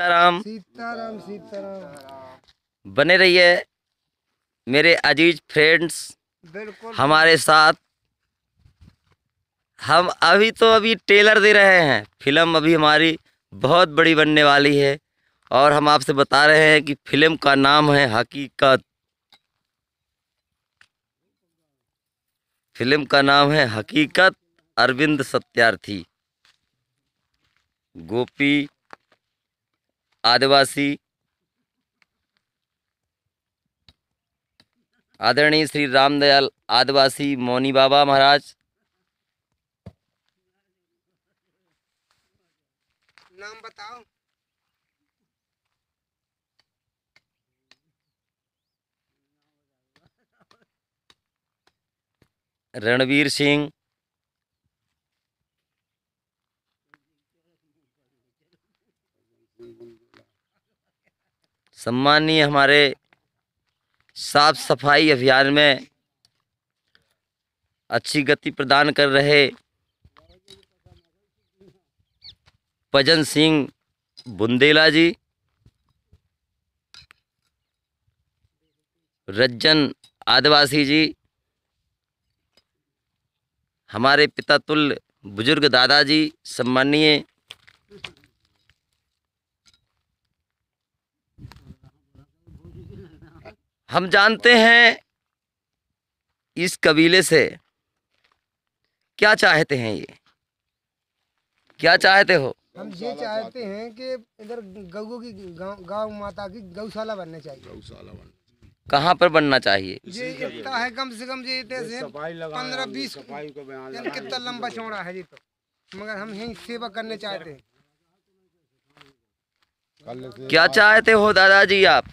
सीताराम सीताराम सीताराम बने रहिए मेरे अजीज फ्रेंड्स हमारे साथ हम अभी तो अभी टेलर दे रहे हैं फिल्म अभी हमारी बहुत बड़ी बनने वाली है और हम आपसे बता रहे हैं कि फिल्म का नाम है हकीकत फिल्म का नाम है हकीकत अरविंद सत्यार्थी गोपी आदिवासी आदरणीय श्री रामदयाल आदिवासी मौनी बाबा महाराज नाम बताओ रणवीर सिंह सम्मानीय हमारे साफ सफाई अभियान में अच्छी गति प्रदान कर रहे भजन सिंह बुंदेला जी रज्जन आदिवासी जी हमारे तुल बुजुर्ग दादाजी सम्मानीय हम जानते हैं इस कबीले से क्या चाहते हैं ये क्या चाहते हो हम ये चाहते हैं कि इधर गऊ की गाँव माता की गौशाला बनना चाहिए गौशाला बनना कहाँ पर बनना चाहिए इतना है कम से कम ये पंद्रह बीस कितना लंबा चौड़ा है जी तो मगर हम यही सेवा करने चाहते हैं क्या चाहते हो दादाजी आप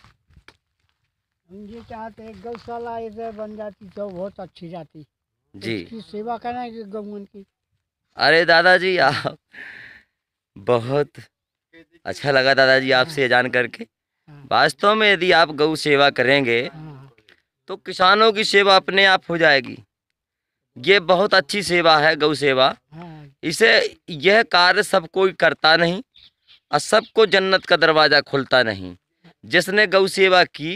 हम ये चाहते हैं गौशाला ऐसे बन जाती तो बहुत अच्छी जाती जी इसकी सेवा करना है गौमन की अरे दादाजी आप बहुत अच्छा लगा दादाजी हाँ। आपसे जान करके हाँ। वास्तव में यदि आप गौ सेवा करेंगे हाँ। तो किसानों की सेवा अपने आप हो जाएगी ये बहुत अच्छी सेवा है गौ सेवा इसे यह कार्य सब कोई करता नहीं और सबको जन्नत का दरवाज़ा खुलता नहीं जिसने गौ सेवा की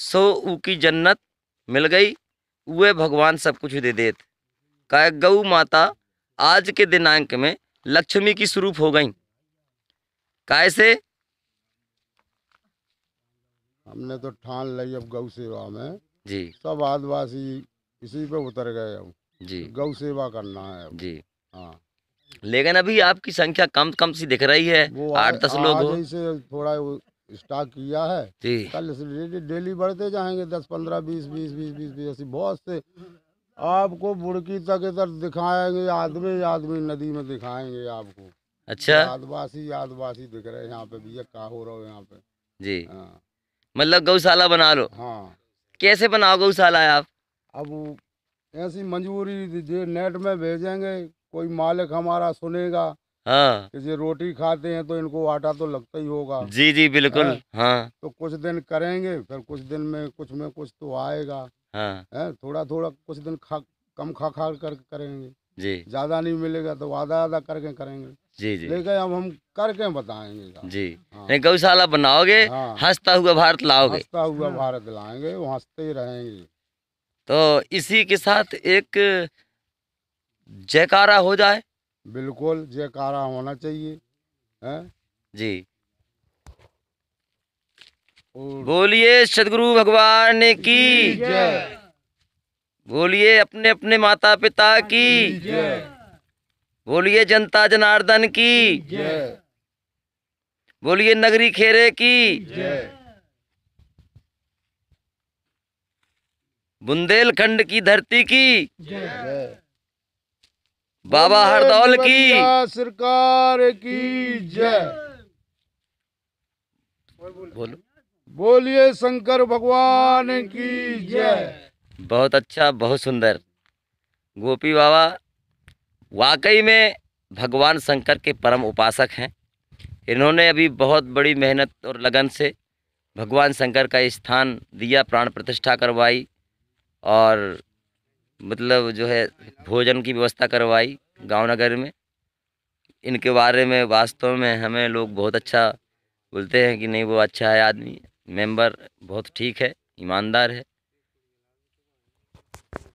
सो ऊ की जन्नत मिल गई वे भगवान सब कुछ दे देत कह गऊ माता आज के दिनांक में लक्ष्मी की स्वरूप हो गई कैसे हमने तो ठान ली अब गौ सेवा में जी सब आदिवासी इसी पे उतर गए अब जी गौ सेवा करना है अब। जी हाँ लेकिन अभी आपकी संख्या कम कम सी दिख रही है आठ दस लोग थोड़ा स्टॉक किया है कल डेली बढ़ते जाएंगे दस पंद्रह बीस बीस बीस बीस बीस ऐसी बहुत से आपको बुड़की तक इधर दिखाएंगे आदमी आदमी नदी में दिखाएंगे आपको अच्छा आदिवासी आदिवासी दिख रहे हैं यहाँ पे भैया क्या हो रहा हो यहाँ पे जी हाँ। मतलब गौशाला बना लो हाँ कैसे बनाओ गौशाला आप अब ऐसी मंजूरी नेट में भेजेंगे कोई मालिक हमारा सुनेगा हाँ रोटी खाते हैं तो इनको आटा तो लगता ही होगा जी जी बिल्कुल हाँ तो कुछ दिन करेंगे फिर कुछ दिन में कुछ में कुछ तो आएगा हाँ थोड़ा थोड़ा कुछ दिन खा कम खा खा कर करेंगे जी ज्यादा नहीं मिलेगा तो आधा आधा करके करेंगे जी जी लेकिन अब हम करके बताएंगे जी हाँ। गौशाला बनाओगे हाँ। हंसता हुआ भारत लाओगे हंसता हुआ हाँ। भारत लाएंगे वो हंसते ही रहेंगे तो इसी के साथ एक जयकारा हो जाए बिल्कुल जयकारा होना चाहिए है जी बोलिए सदगुरु भगवान की बोलिए अपने अपने माता पिता की बोलिए जनता जनार्दन की बोलिए नगरी खेरे की बुंदेलखंड की धरती की बाबा हरदौल की सरकार की जय बोलो बोलिए शंकर भगवान की जय बहुत अच्छा बहुत सुंदर गोपी बाबा वाकई में भगवान शंकर के परम उपासक हैं इन्होंने अभी बहुत बड़ी मेहनत और लगन से भगवान शंकर का स्थान दिया प्राण प्रतिष्ठा करवाई और मतलब जो है भोजन की व्यवस्था करवाई गाँव नगर में इनके बारे में वास्तव में हमें लोग बहुत अच्छा बोलते हैं कि नहीं वो अच्छा है आदमी मेंबर बहुत ठीक है ईमानदार है